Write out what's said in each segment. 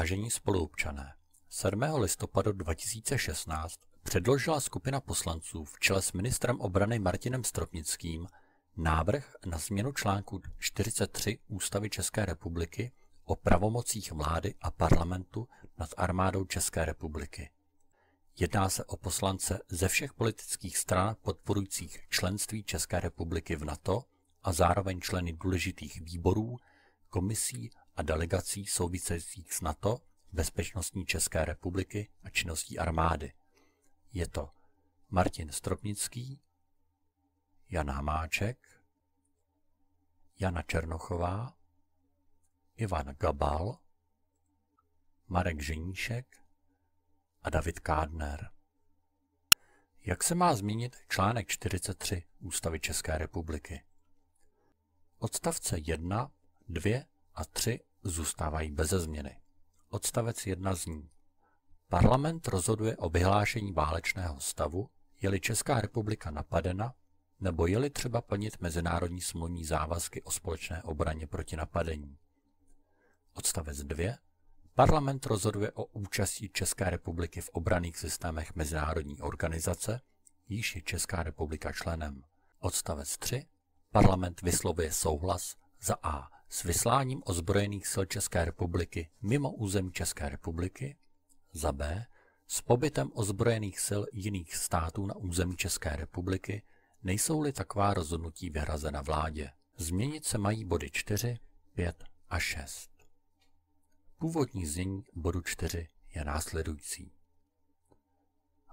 Vážení spoluobčané, 7. listopadu 2016 předložila skupina poslanců v čele s ministrem obrany Martinem Stropnickým návrh na změnu článku 43 Ústavy České republiky o pravomocích vlády a parlamentu nad armádou České republiky. Jedná se o poslance ze všech politických stran podporujících členství České republiky v NATO a zároveň členy důležitých výborů, komisí a delegací souvisejících s NATO, bezpečnostní České republiky a činností armády. Je to Martin Stropnický, Jan Hamáček, Jana Černochová, Ivan Gabal, Marek Ženíšek a David Kádner. Jak se má zmínit článek 43 Ústavy České republiky? Odstavce 1, 2 a 3 zůstávají beze změny. Odstavec 1 zní. Parlament rozhoduje o vyhlášení válečného stavu, je-li Česká republika napadena, nebo je-li třeba plnit mezinárodní smluvní závazky o společné obraně proti napadení. Odstavec 2. Parlament rozhoduje o účasti České republiky v obraných systémech mezinárodní organizace, již je Česká republika členem. Odstavec 3. Parlament vyslovuje souhlas za A s vysláním ozbrojených sil České republiky mimo území České republiky, za B s pobytem ozbrojených sil jiných států na území České republiky, nejsou-li taková rozhodnutí vyhrazena vládě. Změnit se mají body 4, 5 a 6. Původní znění bodu 4 je následující.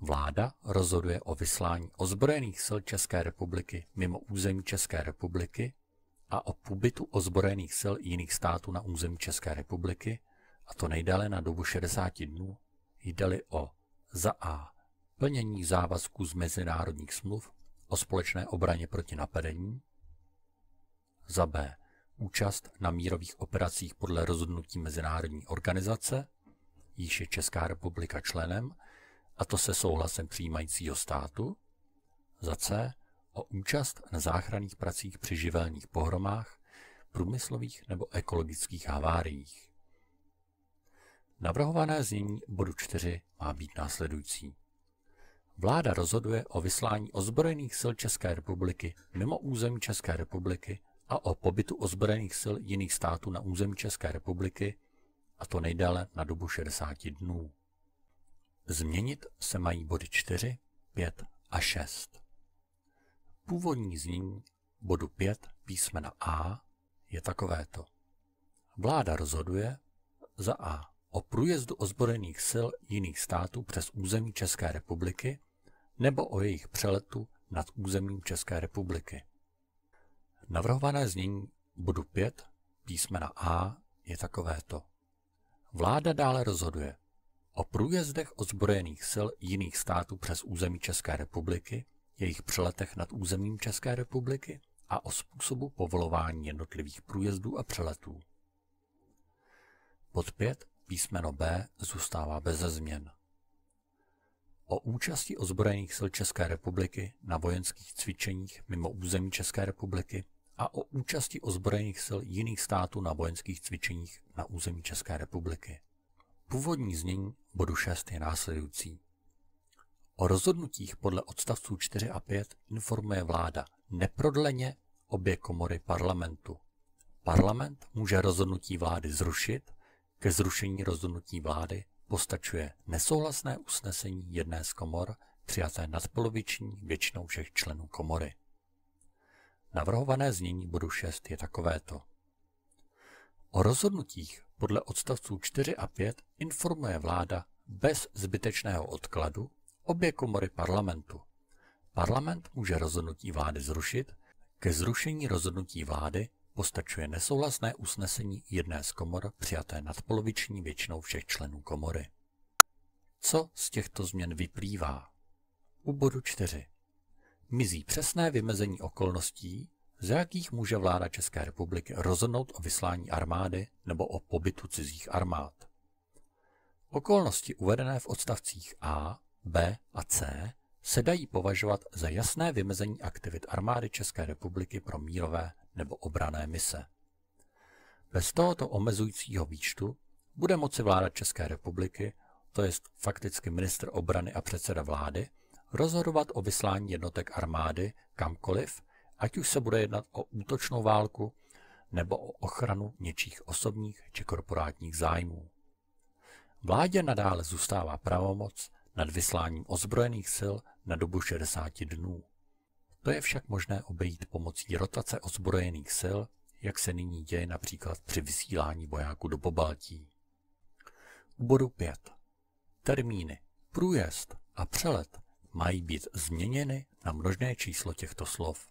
Vláda rozhoduje o vyslání ozbrojených sil České republiky mimo území České republiky a o pobytu ozbrojených sil jiných států na území České republiky, a to nejdále na dobu 60 dnů, jde-li o za a plnění závazků z mezinárodních smluv o společné obraně proti napadení, za b účast na mírových operacích podle rozhodnutí mezinárodní organizace, již je Česká republika členem, a to se souhlasem přijímajícího státu, za C o účast na záchranných pracích při živelních pohromách, průmyslových nebo ekologických haváriích. Navrhované znění bodu 4 má být následující. Vláda rozhoduje o vyslání ozbrojených sil České republiky mimo území České republiky a o pobytu ozbrojených sil jiných států na území České republiky, a to nejdále na dobu 60 dnů. Změnit se mají body 4, 5 a 6. Původní znění bodu 5 písmena A je takovéto. Vláda rozhoduje za A o průjezdu ozbrojených sil jiných států přes území České republiky nebo o jejich přeletu nad územím České republiky. Navrhované znění bodu 5 písmena A je takovéto. Vláda dále rozhoduje o průjezdech ozbrojených sil jiných států přes území České republiky jejich přeletech nad územím České republiky a o způsobu povolování jednotlivých průjezdů a přeletů. Pod 5 písmeno B zůstává bez změn. O účasti ozbrojených sil České republiky na vojenských cvičeních mimo území České republiky a o účasti ozbrojených sil jiných států na vojenských cvičeních na území České republiky. Původní znění bodu 6 je následující. O rozhodnutích podle odstavců 4 a 5 informuje vláda neprodleně obě komory parlamentu. Parlament může rozhodnutí vlády zrušit, ke zrušení rozhodnutí vlády postačuje nesouhlasné usnesení jedné z komor přijaté nadpoloviční většinou všech členů komory. Navrhované znění bodu 6 je takovéto. O rozhodnutích podle odstavců 4 a 5 informuje vláda bez zbytečného odkladu obě komory parlamentu. Parlament může rozhodnutí vlády zrušit, ke zrušení rozhodnutí vlády postačuje nesouhlasné usnesení jedné z komor přijaté nadpoloviční většinou všech členů komory. Co z těchto změn vyplývá? U bodu 4. Mizí přesné vymezení okolností, za jakých může vláda České republiky rozhodnout o vyslání armády nebo o pobytu cizích armád. Okolnosti uvedené v odstavcích A B a C se dají považovat za jasné vymezení aktivit armády České republiky pro mírové nebo obrané mise. Bez tohoto omezujícího výčtu bude moci vláda České republiky, to je fakticky ministr obrany a předseda vlády, rozhodovat o vyslání jednotek armády kamkoliv, ať už se bude jednat o útočnou válku nebo o ochranu něčích osobních či korporátních zájmů. Vládě nadále zůstává pravomoc nad vysláním ozbrojených sil na dobu 60 dnů. To je však možné obejít pomocí rotace ozbrojených sil, jak se nyní děje například při vysílání vojáků do Pobaltí. U bodu 5. Termíny, průjezd a přelet mají být změněny na množné číslo těchto slov.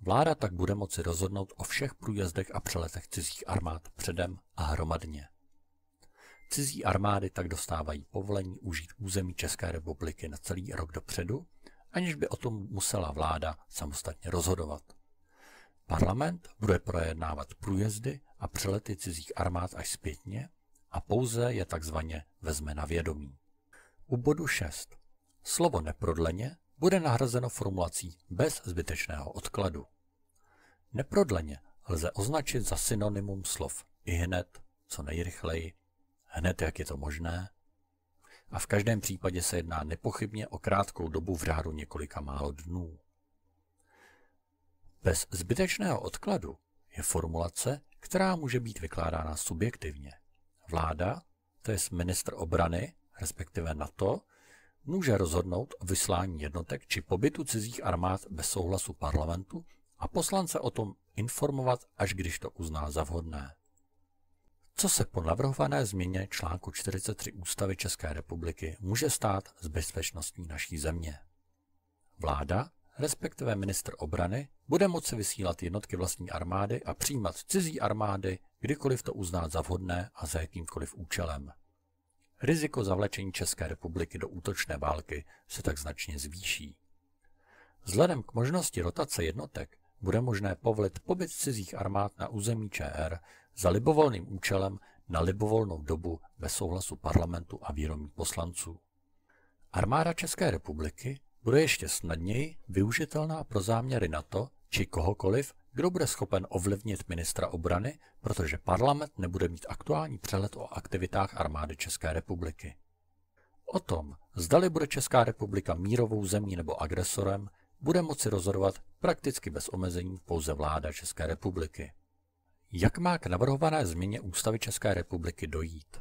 Vláda tak bude moci rozhodnout o všech průjezdech a přeletech cizích armád předem a hromadně. Cizí armády tak dostávají povolení užít území České republiky na celý rok dopředu, aniž by o tom musela vláda samostatně rozhodovat. Parlament bude projednávat průjezdy a přelety cizích armád až zpětně a pouze je takzvaně vezme na vědomí. U bodu 6. Slovo neprodleně bude nahrazeno formulací bez zbytečného odkladu. Neprodleně lze označit za synonymum slov i hned, co nejrychleji hned jak je to možné, a v každém případě se jedná nepochybně o krátkou dobu v řádu několika málo dnů. Bez zbytečného odkladu je formulace, která může být vykládána subjektivně. Vláda, to je ministr obrany, respektive NATO, může rozhodnout o vyslání jednotek či pobytu cizích armád bez souhlasu parlamentu a poslance o tom informovat, až když to uzná za vhodné co se po navrhované změně článku 43 Ústavy České republiky může stát s bezpečností naší země. Vláda, respektive ministr obrany, bude moci vysílat jednotky vlastní armády a přijímat cizí armády, kdykoliv to uznát za vhodné a za jakýmkoliv účelem. Riziko zavlečení České republiky do útočné války se tak značně zvýší. Vzhledem k možnosti rotace jednotek bude možné povolit pobyt cizích armád na území ČR za libovolným účelem na libovolnou dobu bez souhlasu parlamentu a výrobní poslanců. Armáda České republiky bude ještě snadněji využitelná pro záměry na to, či kohokoliv, kdo bude schopen ovlivnit ministra obrany, protože parlament nebude mít aktuální přehled o aktivitách armády České republiky. O tom, zdali bude Česká republika mírovou zemí nebo agresorem, bude moci rozhodovat prakticky bez omezení pouze vláda České republiky. Jak má k navrhované změně Ústavy České republiky dojít?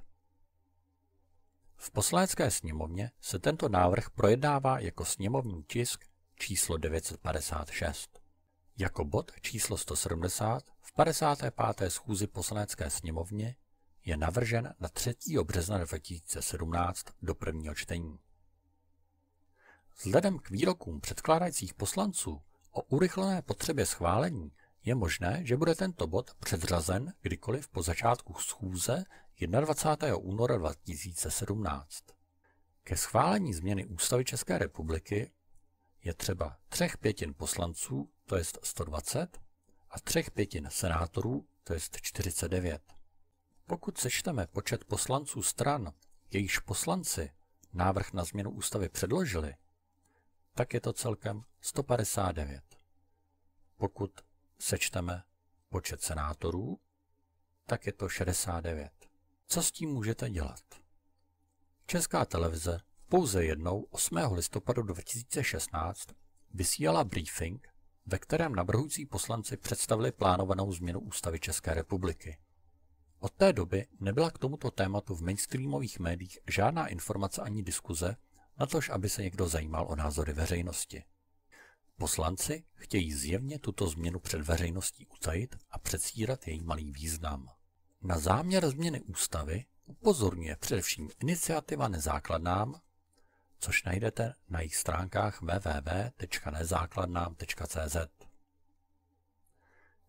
V poslanecké sněmovně se tento návrh projednává jako sněmovní tisk číslo 956. Jako bod číslo 170 v 55. schůzi poslanecké sněmovně je navržen na 3. března 2017 do prvního čtení. Vzhledem k výrokům předkládajících poslanců o urychlené potřebě schválení je možné, že bude tento bod předřazen kdykoliv po začátku schůze 21. února 2017. Ke schválení změny Ústavy České republiky je třeba třech pětin poslanců, to je 120, a třech pětin senátorů, to je 49. Pokud sečteme počet poslanců stran, jejichž poslanci návrh na změnu ústavy předložili, tak je to celkem 159. Pokud sečteme počet senátorů, tak je to 69. Co s tím můžete dělat? Česká televize pouze jednou 8. listopadu 2016 vysílala briefing, ve kterém nabrhující poslanci představili plánovanou změnu ústavy České republiky. Od té doby nebyla k tomuto tématu v mainstreamových médiích žádná informace ani diskuze, natož aby se někdo zajímal o názory veřejnosti. Poslanci chtějí zjevně tuto změnu před veřejností utajit a předstírat její malý význam. Na záměr změny ústavy upozorňuje především iniciativa Nezákladnám, což najdete na jejich stránkách www.nezákladnám.cz.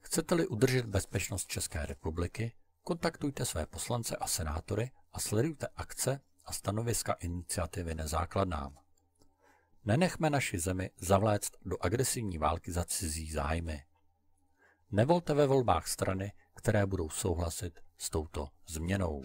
Chcete-li udržet bezpečnost České republiky, kontaktujte své poslance a senátory a sledujte akce a stanoviska iniciativy Nezákladnám. Nenechme naši zemi zavléct do agresivní války za cizí zájmy. Nevolte ve volbách strany, které budou souhlasit s touto změnou.